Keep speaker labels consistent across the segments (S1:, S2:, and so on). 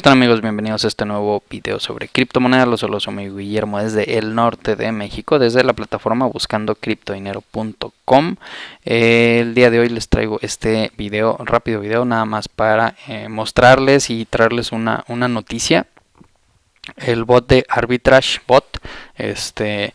S1: están amigos? Bienvenidos a este nuevo video sobre criptomonedas. Los solo soy Guillermo desde el norte de México, desde la plataforma buscando eh, el día de hoy les traigo este video, rápido video, nada más para eh, mostrarles y traerles una, una noticia el bot de arbitrage bot este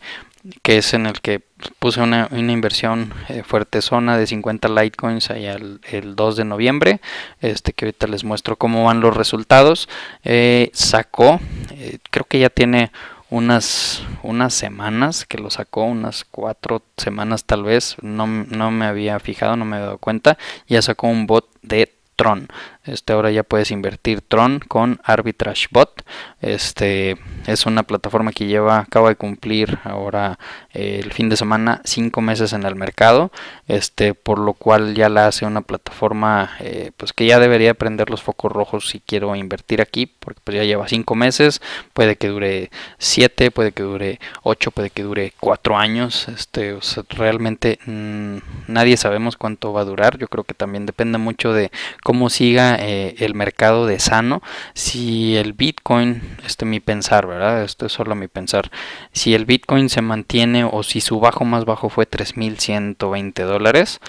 S1: que es en el que puse una, inversión eh, fuerte zona de 50 Litecoins allá el, 2 de noviembre, este que ahorita les muestro cómo van los resultados. Eh, sacó, eh, creo que ya tiene unas, unas semanas que lo sacó, unas cuatro semanas tal vez, no, no me había fijado, no me había dado cuenta, ya sacó un bot de Tron. Este, ahora ya puedes invertir Tron con Arbitrage Bot. Este, es una plataforma que lleva, acaba de cumplir ahora eh, el fin de semana 5 meses en el mercado. Este, por lo cual ya la hace una plataforma eh, pues que ya debería prender los focos rojos si quiero invertir aquí. Porque pues ya lleva 5 meses. Puede que dure 7, puede que dure 8 puede que dure 4 años. Este, o realmente mm, nadie sabemos cuánto va a durar. Yo creo que también depende mucho de cómo siga eh, el mercado de sano si el Bitcoin, este mi pensar, ¿verdad? Esto es solo mi pensar. Si el Bitcoin se mantiene o si su bajo más bajo fue 3.120 dólares,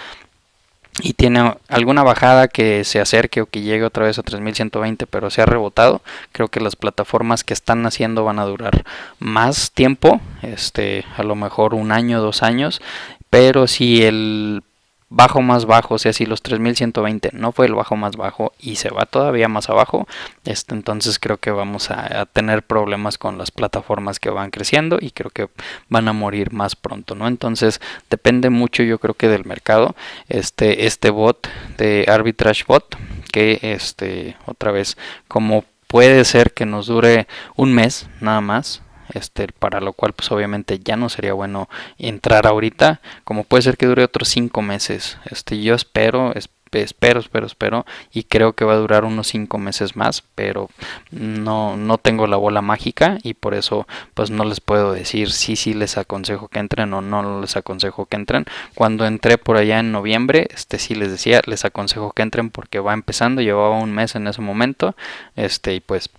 S1: y tiene alguna bajada que se acerque o que llegue otra vez a 3120 pero se ha rebotado creo que las plataformas que están haciendo van a durar más tiempo este a lo mejor un año dos años pero si el bajo más bajo, o sea, si los 3120 no fue el bajo más bajo y se va todavía más abajo, este, entonces creo que vamos a, tener problemas con las plataformas que van creciendo y creo que van a morir más pronto, ¿no? Entonces depende mucho yo creo que del mercado, este, este bot de arbitrage bot, que este, otra vez, como puede ser que nos dure un mes nada más, este, para lo cual pues obviamente ya no sería bueno entrar ahorita, como puede ser que dure otros 5 meses. Este, yo espero, espero, espero, espero y creo que va a durar unos 5 meses más, pero no, no tengo la bola mágica y por eso pues no les puedo decir si sí, sí les aconsejo que entren o no les aconsejo que entren. Cuando entré por allá en noviembre, este sí les decía, les aconsejo que entren porque va empezando, llevaba un mes en ese momento, este y pues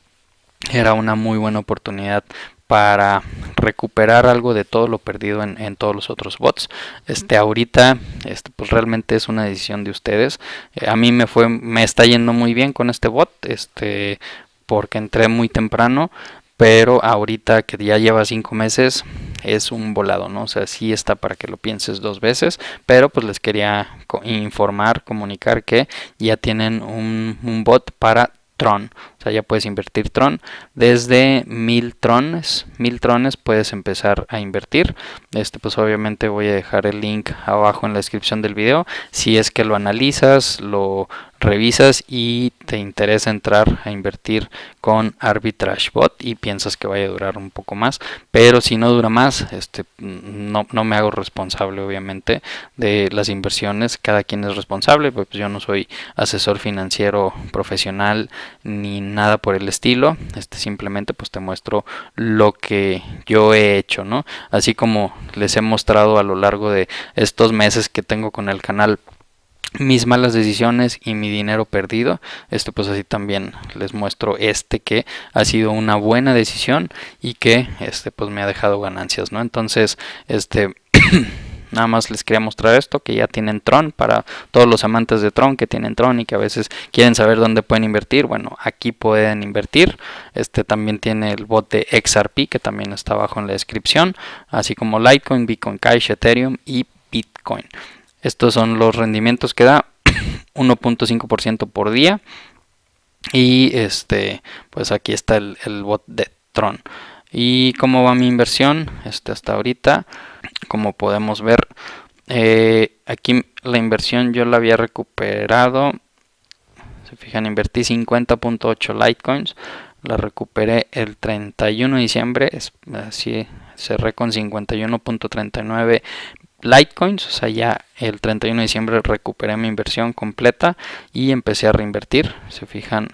S1: era una muy buena oportunidad para recuperar algo de todo lo perdido en, todos los otros bots. Este ahorita, este, pues realmente es una decisión de ustedes. Eh, a mí me fue, me está yendo muy bien con este bot, este, porque entré muy temprano. Pero ahorita que ya lleva cinco meses, es un volado, ¿no? O sea, sí está para que lo pienses dos veces, pero pues les quería informar, comunicar que ya tienen un, un bot para Tron. O sea, ya puedes invertir Tron. Desde mil Trones, mil Trones puedes empezar a invertir. Este, pues obviamente voy a dejar el link abajo en la descripción del video. Si es que lo analizas, lo revisas y te interesa entrar a invertir con Arbitrage Bot y piensas que vaya a durar un poco más, pero si no dura más, este, no, me hago responsable obviamente de las inversiones, cada quien es responsable, pues yo no soy asesor financiero profesional ni nada por el estilo, este, simplemente pues te muestro lo que yo he hecho, ¿no? Así como les he mostrado a lo largo de estos meses que tengo con el canal mis malas decisiones y mi dinero perdido. Esto pues así también les muestro este que ha sido una buena decisión y que este pues me ha dejado ganancias, ¿no? Entonces, este Nada más les quería mostrar esto, que ya tienen Tron para todos los amantes de Tron que tienen Tron y que a veces quieren saber dónde pueden invertir. Bueno, aquí pueden invertir. Este también tiene el bote XRP que también está abajo en la descripción, así como Litecoin, Bitcoin Cash, Ethereum y Bitcoin. Estos son los rendimientos que da 1.5% por día. Y este, pues aquí está el, bot de Tron. ¿Y cómo va mi inversión? Este hasta ahorita, como podemos ver, eh, aquí la inversión yo la había recuperado. Se fijan, invertí 50.8 Litecoins. La recuperé el 31 de diciembre. así cerré con 51.39 Litecoins, o sea, ya el 31 de diciembre recuperé mi inversión completa y empecé a reinvertir. Se fijan,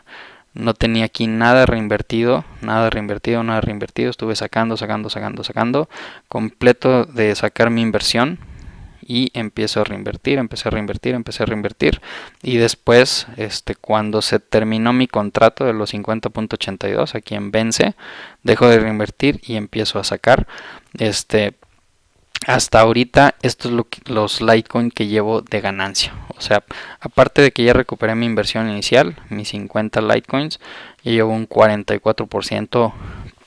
S1: no tenía aquí nada reinvertido, nada reinvertido, nada reinvertido. Estuve sacando, sacando, sacando, sacando. Completo de sacar mi inversión y empiezo a reinvertir, empecé a reinvertir, empecé a reinvertir. Y después, este, cuando se terminó mi contrato de los 50.82, aquí en vence, dejo de reinvertir y empiezo a sacar. Este, hasta ahorita esto es lo los Litecoin que llevo de ganancia. O sea, aparte de que ya recuperé mi inversión inicial, mis 50 Litecoins, Y llevo un 44%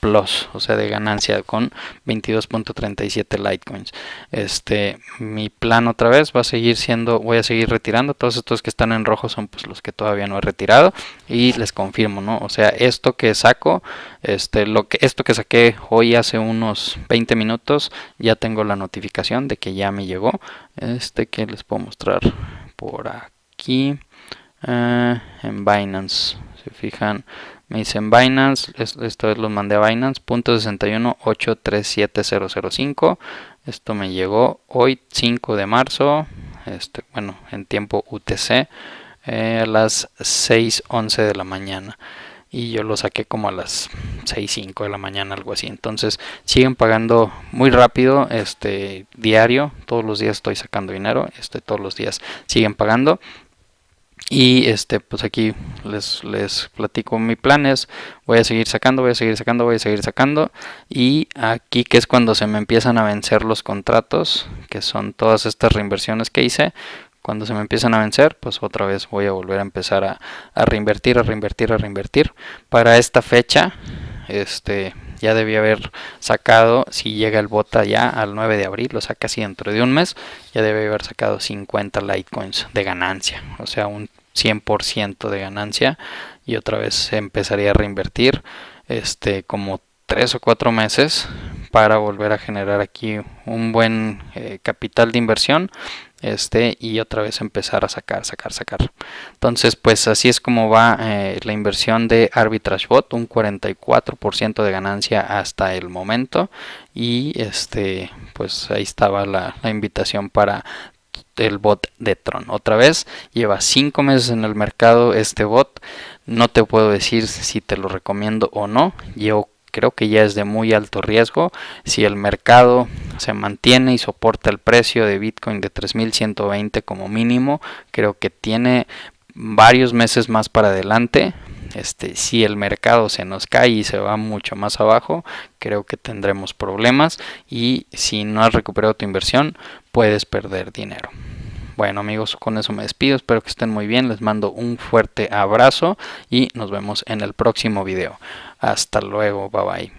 S1: plus, o sea, de ganancia con 22.37 Litecoins. Este, mi plan otra vez va a seguir siendo, voy a seguir retirando, todos estos que están en rojo son pues los que todavía no he retirado y les confirmo, ¿no? O sea, esto que saco, este lo que esto que saqué hoy hace unos 20 minutos, ya tengo la notificación de que ya me llegó. Este que les puedo mostrar por aquí eh, en Binance fijan, me dicen Binance, esto es los mandé a Binance, Esto me llegó hoy 5 de marzo, este, bueno, en tiempo UTC, eh, a las 6.11 de la mañana. Y yo lo saqué como a las 6.05 de la mañana, algo así. Entonces siguen pagando muy rápido, este diario. Todos los días estoy sacando dinero, este, todos los días siguen pagando. Y este, pues aquí les, les platico mis planes. Voy a seguir sacando, voy a seguir sacando, voy a seguir sacando. Y aquí que es cuando se me empiezan a vencer los contratos, que son todas estas reinversiones que hice. Cuando se me empiezan a vencer, pues otra vez voy a volver a empezar a, a reinvertir, a reinvertir, a reinvertir. Para esta fecha, este, ya debía haber sacado, si llega el bota ya al 9 de abril, lo saca así dentro de un mes, ya debe haber sacado 50 Litecoins de ganancia, o sea, un 100% de ganancia y otra vez empezaría a reinvertir este como 3 o 4 meses para volver a generar aquí un buen eh, capital de inversión este y otra vez empezar a sacar, sacar, sacar. Entonces, pues así es como va eh, la inversión de Arbitrage Bot un 44% de ganancia hasta el momento y este pues ahí estaba la, la invitación para el bot de Tron. Otra vez, lleva 5 meses en el mercado este bot. No te puedo decir si te lo recomiendo o no. Yo creo que ya es de muy alto riesgo. Si el mercado se mantiene y soporta el precio de Bitcoin de 3.120 como mínimo. Creo que tiene varios meses más para adelante. Este, si el mercado se nos cae y se va mucho más abajo, creo que tendremos problemas y si no has recuperado tu inversión, puedes perder dinero. Bueno amigos, con eso me despido, espero que estén muy bien, les mando un fuerte abrazo y nos vemos en el próximo video. Hasta luego, bye bye.